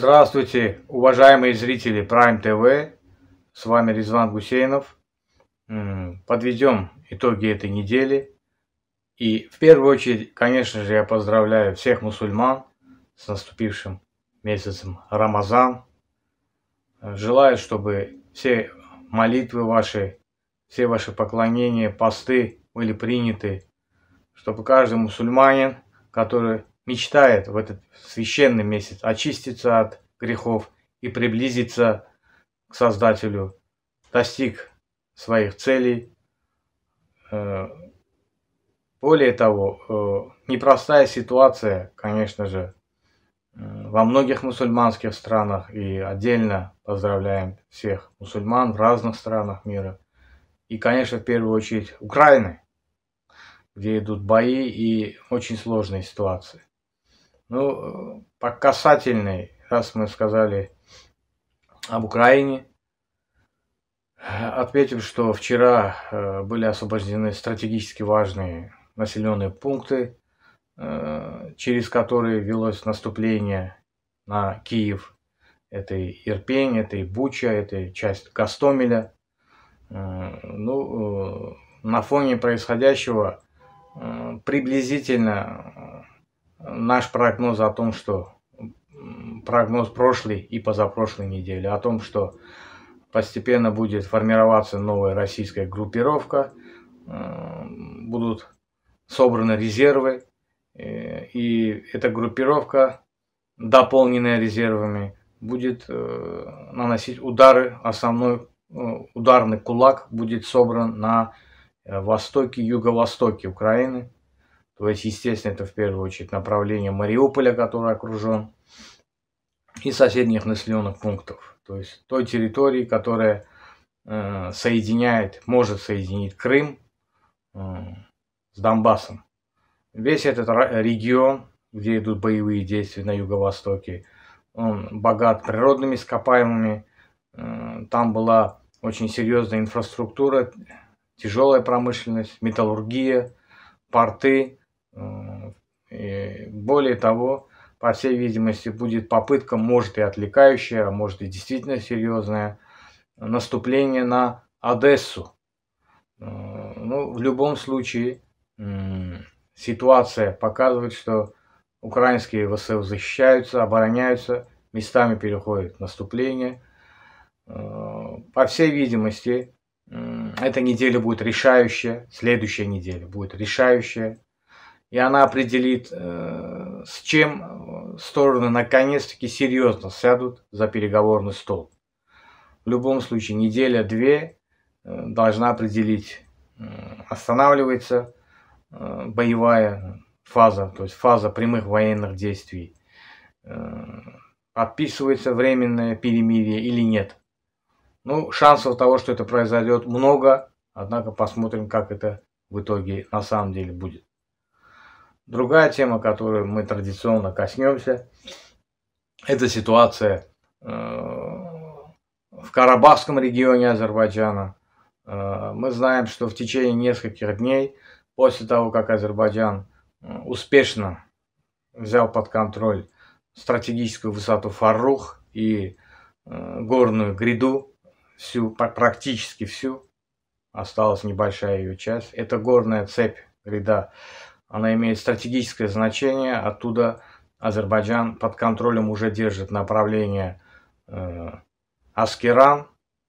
Здравствуйте, уважаемые зрители Prime TV. С вами Резван Гусейнов. Подведем итоги этой недели. И в первую очередь, конечно же, я поздравляю всех мусульман с наступившим месяцем Рамазан. Желаю, чтобы все молитвы ваши, все ваши поклонения, посты были приняты, чтобы каждый мусульманин, который мечтает в этот священный месяц очиститься от грехов и приблизиться к Создателю, достиг своих целей. Э, более того, э, непростая ситуация, конечно же, э, во многих мусульманских странах и отдельно поздравляем всех мусульман в разных странах мира. И, конечно, в первую очередь Украины, где идут бои и очень сложные ситуации. Ну, э, по касательной, раз мы сказали об Украине, отметим, что вчера э, были освобождены стратегически важные населенные пункты, э, через которые велось наступление на Киев. Это и Ирпень, это и Буча, это и часть Гастомеля. Ну, на фоне происходящего приблизительно наш прогноз о том, что прогноз прошлой и позапрошлой недели, о том, что постепенно будет формироваться новая российская группировка, э, будут собраны резервы, э, и эта группировка, дополненная резервами, будет э, наносить удары, основной ударный кулак будет собран на востоке, юго-востоке Украины, то есть, естественно, это в первую очередь направление Мариуполя, который окружен, и соседних населенных пунктов. То есть той территории, которая э, соединяет, может соединить Крым э, с Донбассом. Весь этот регион, где идут боевые действия на юго-востоке, он богат природными ископаемыми. Э, там была очень серьезная инфраструктура, тяжелая промышленность, металлургия, порты, Э, и более того, по всей видимости, будет попытка, может и отвлекающая, а может и действительно серьезная, наступление на Одессу. Э, ну, в любом случае, ситуация показывает, что украинские ВСУ защищаются, обороняются, местами переходят в наступление. Э, по всей видимости, эта неделя будет решающая, следующая неделя будет решающая и она определит, э, с чем э, стороны наконец-таки серьезно сядут за переговорный стол. В любом случае, неделя-две э, должна определить, останавливается боевая фаза, то есть фаза прямых военных действий, подписывается временное перемирие или нет. Ну, шансов того, что это произойдет, много, однако посмотрим, как это в итоге на самом деле будет. Другая тема, которую мы традиционно коснемся, это ситуация э, в Карабахском регионе Азербайджана. Э, мы знаем, что в течение нескольких дней после того, как Азербайджан э, успешно взял под контроль стратегическую высоту Фарух и горную гряду, всю, практически всю, осталась небольшая ее часть. Это горная цепь гряда она имеет стратегическое значение, оттуда Азербайджан под контролем уже держит направление э, Аскеран,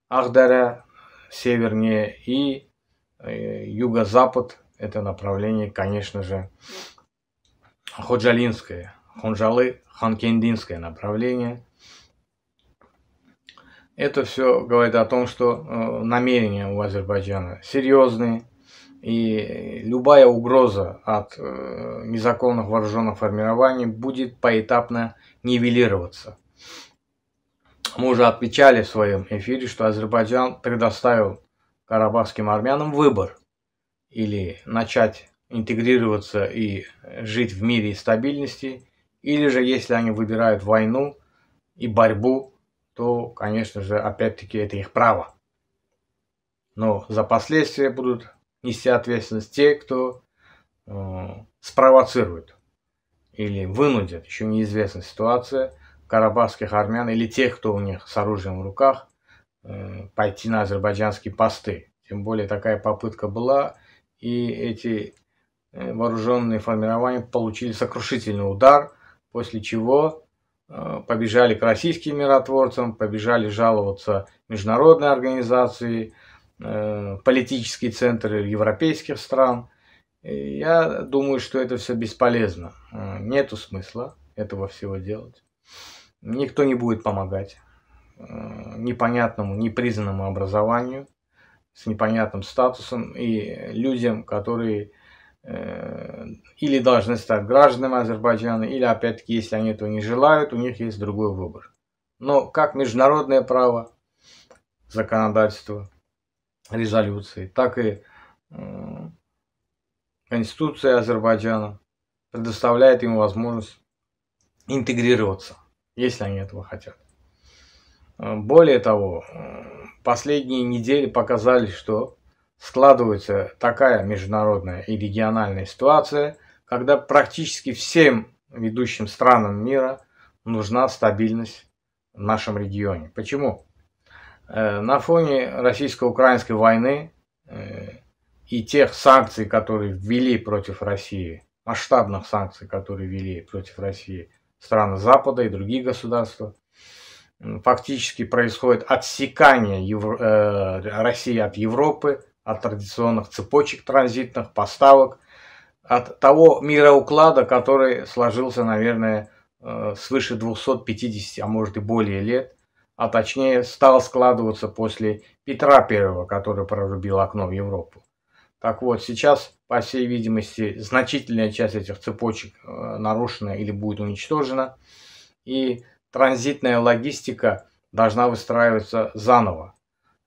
Ахдаря, севернее и э, юго-запад. Это направление, конечно же, Ходжалинское, Хонжалы, Ханкендинское направление. Это все говорит о том, что э, намерения у Азербайджана серьезные – и любая угроза от э, незаконных вооруженных формирований будет поэтапно нивелироваться. Мы уже отмечали в своем эфире, что Азербайджан предоставил карабахским армянам выбор или начать интегрироваться и жить в мире и стабильности, или же если они выбирают войну и борьбу, то, конечно же, опять-таки это их право. Но за последствия будут нести ответственность те, кто э, спровоцирует или вынудит, еще неизвестна ситуация, карабахских армян или тех, кто у них с оружием в руках, э, пойти на азербайджанские посты. Тем более такая попытка была, и эти э, вооруженные формирования получили сокрушительный удар, после чего э, побежали к российским миротворцам, побежали жаловаться международной организации, Э, политические центры европейских стран. Я думаю, что это все бесполезно. Э, нету смысла этого всего делать. Никто не будет помогать э, непонятному, непризнанному образованию, с непонятным статусом и людям, которые или должны стать гражданами Азербайджана, или, опять-таки, если они этого не желают, у них есть другой выбор. Но как международное право, законодательство, резолюции, так и Конституция Азербайджана предоставляет им возможность интегрироваться, если они этого хотят. Э, более того, последние недели показали, что складывается такая международная и региональная ситуация, когда практически всем ведущим странам мира нужна стабильность в нашем регионе. Почему? Э, на фоне российско-украинской войны э, и тех санкций, которые ввели против России, масштабных санкций, которые ввели против России страны Запада и другие государства, фактически происходит отсекание Евро... Э, России от Европы, от традиционных цепочек транзитных, поставок, от того мироуклада, который сложился, наверное, свыше 250, а может и более лет – а точнее стал складываться после Петра I, который прорубил окно в Европу. Так вот, сейчас, по всей видимости, значительная часть этих цепочек э, нарушена или будет уничтожена, и транзитная логистика должна выстраиваться заново.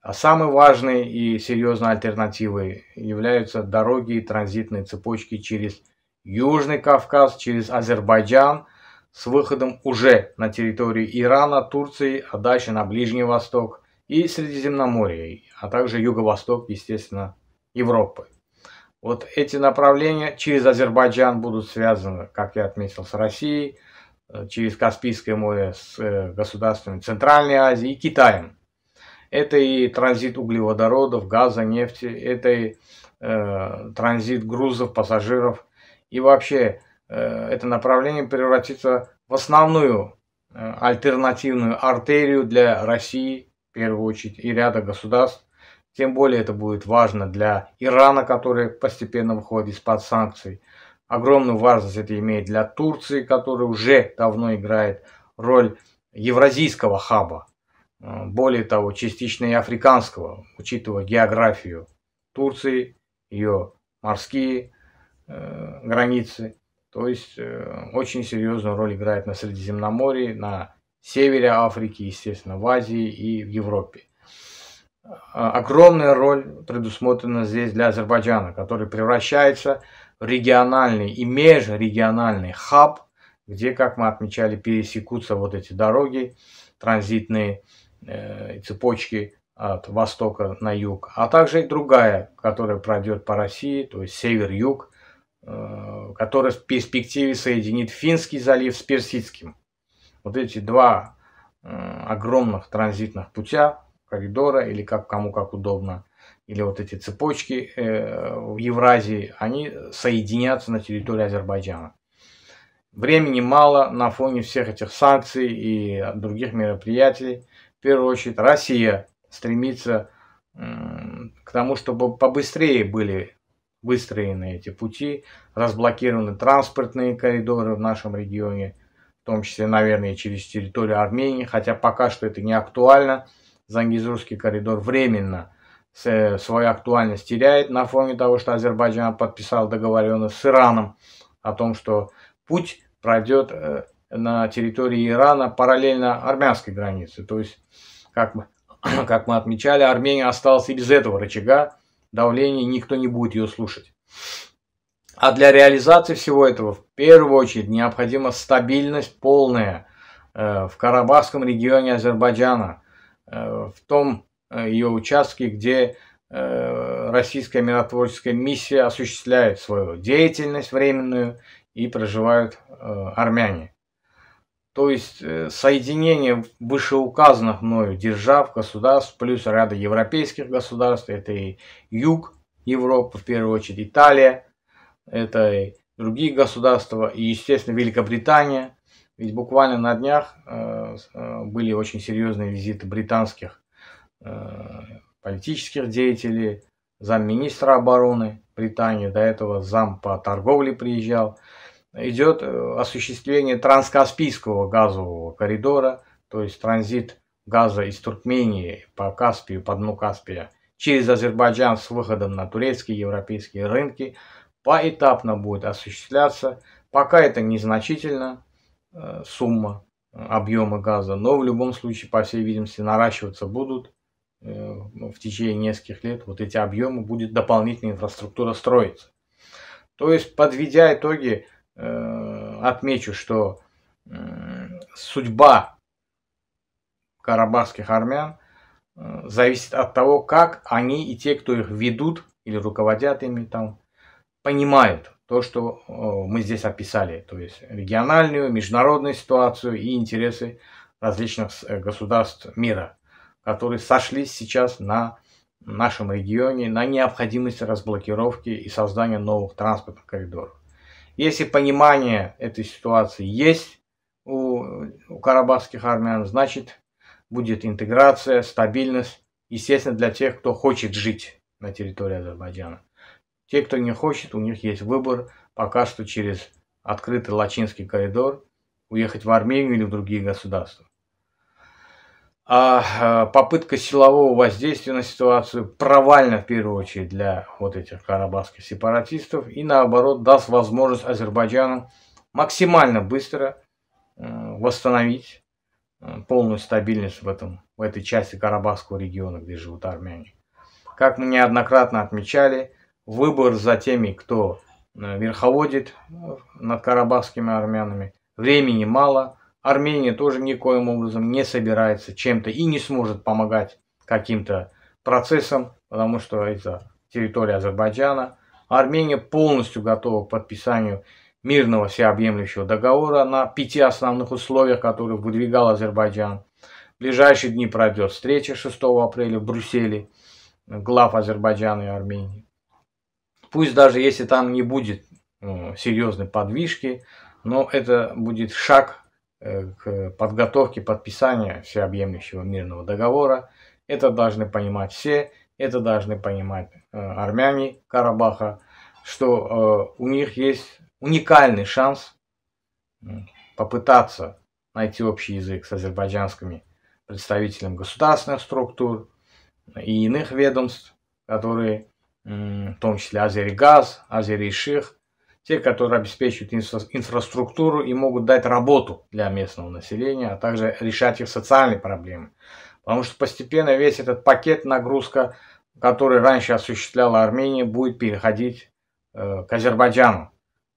А самой важной и серьезной альтернативой являются дороги и транзитные цепочки через Южный Кавказ, через Азербайджан – с выходом уже на территорию Ирана, Турции, а дальше на Ближний Восток и Средиземноморье, а также Юго-Восток, естественно, Европы. Вот эти направления через Азербайджан будут связаны, как я отметил, с Россией, э, через Каспийское море с э, государствами Центральной Азии и Китаем. Это и транзит углеводородов, газа, нефти, это и э, транзит грузов, пассажиров. И вообще Э, это направление превратится в основную э, альтернативную артерию для России, в первую очередь, и ряда государств. Тем более это будет важно для Ирана, который постепенно выходит из-под санкций. Огромную важность это имеет для Турции, которая уже давно играет роль евразийского хаба. Э, более того, частично и африканского, учитывая географию Турции, ее морские э, границы то есть э, очень серьезную роль играет на Средиземноморье, на севере Африки, естественно, в Азии и в Европе. А, огромная роль предусмотрена здесь для Азербайджана, который превращается в региональный и межрегиональный хаб, где, как мы отмечали, пересекутся вот эти дороги, транзитные э, цепочки от востока на юг, а также и другая, которая пройдет по России, то есть север-юг, Э, который в перспективе соединит Финский залив с Персидским. Вот эти два э, огромных транзитных путя, коридора или как кому как удобно, или вот эти цепочки э, в Евразии, они соединятся на территории Азербайджана. Времени мало на фоне всех этих санкций и других мероприятий. В первую очередь Россия стремится к тому, чтобы побыстрее были выстроены эти пути, разблокированы транспортные коридоры в нашем регионе, в том числе, наверное, через территорию Армении, хотя пока что это не актуально. Зангизурский коридор временно э, свою актуальность теряет на фоне того, что Азербайджан подписал договоренность с Ираном о том, что путь пройдет э, на территории Ирана параллельно армянской границе. То есть, как мы, как мы отмечали, Армения осталась и без этого рычага давление, никто не будет ее слушать. А для реализации всего этого в первую очередь необходима стабильность полная э, в Карабахском регионе Азербайджана, э, в том э, ее участке, где российская миротворческая миссия осуществляет свою деятельность временную и проживают армяне то есть э, соединение вышеуказанных мною держав, государств, плюс ряда европейских государств, это и юг Европы, в первую очередь Италия, это и другие государства, и, естественно, Великобритания. Ведь буквально на днях э, э, были очень серьезные визиты британских политических деятелей, замминистра обороны Британии, до этого зам по торговле приезжал идет э, осуществление транскаспийского газового коридора, то есть транзит газа из Туркмении по Каспию, по дну Каспия, через Азербайджан с выходом на турецкие и европейские рынки, поэтапно будет осуществляться. Пока это незначительно, э, сумма э, объема газа, но в любом случае, по всей видимости, наращиваться будут ну, в течение нескольких лет вот эти объемы будет дополнительная инфраструктура строиться. То есть, подведя итоги, Э, отмечу, что э, судьба карабахских армян э, зависит от того, как они и те, кто их ведут или руководят ими, там, понимают то, что мы здесь описали, то есть региональную, международную ситуацию и интересы различных государств мира, которые сошлись сейчас на нашем регионе на необходимость разблокировки и создания новых транспортных коридоров. Если понимание этой ситуации есть у, у карабахских армян, значит будет интеграция, стабильность, естественно, для тех, кто хочет жить на территории Азербайджана. Те, кто не хочет, у них есть выбор пока что через открытый лачинский коридор уехать в Армению или в другие государства а э, попытка силового воздействия на ситуацию провальна в первую очередь для вот этих карабахских сепаратистов и наоборот даст возможность Азербайджану максимально быстро э, восстановить э, полную стабильность в, этом, в этой части Карабахского региона, где живут армяне. Как мы неоднократно отмечали, выбор за теми, кто верховодит над карабахскими армянами, времени мало – Армения тоже никоим образом не собирается чем-то и не сможет помогать каким-то процессам, потому что это территория Азербайджана. Армения полностью готова к подписанию мирного всеобъемлющего договора на пяти основных условиях, которые выдвигал Азербайджан. В ближайшие дни пройдет встреча 6 апреля в Брюсселе глав Азербайджана и Армении. Пусть даже если там не будет э, серьезной подвижки, но это будет шаг Э, к подготовке подписания всеобъемлющего мирного договора. Это должны понимать все, это должны понимать э, армяне Карабаха, что э, у них есть уникальный шанс попытаться найти общий язык с азербайджанскими представителями государственных структур и иных ведомств, которые, в том числе Азеригаз, Азериших, те, которые обеспечивают инфраструктуру и могут дать работу для местного населения, а также решать их социальные проблемы. Потому что постепенно весь этот пакет нагрузка, который раньше осуществляла Армения, будет переходить э, к Азербайджану.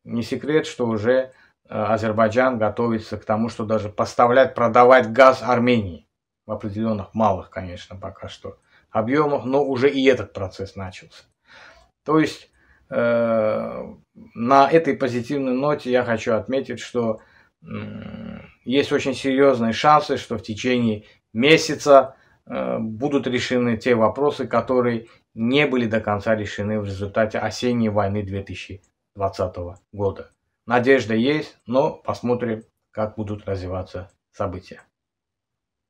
Не секрет, что уже э, Азербайджан готовится к тому, что даже поставлять, продавать газ Армении в определенных малых, конечно, пока что объемах, но уже и этот процесс начался. То есть Э, на этой позитивной ноте я хочу отметить, что есть очень серьезные шансы, что в течение месяца э, будут решены те вопросы, которые не были до конца решены в результате осенней войны 2020 года. Надежда есть, но посмотрим, как будут развиваться события.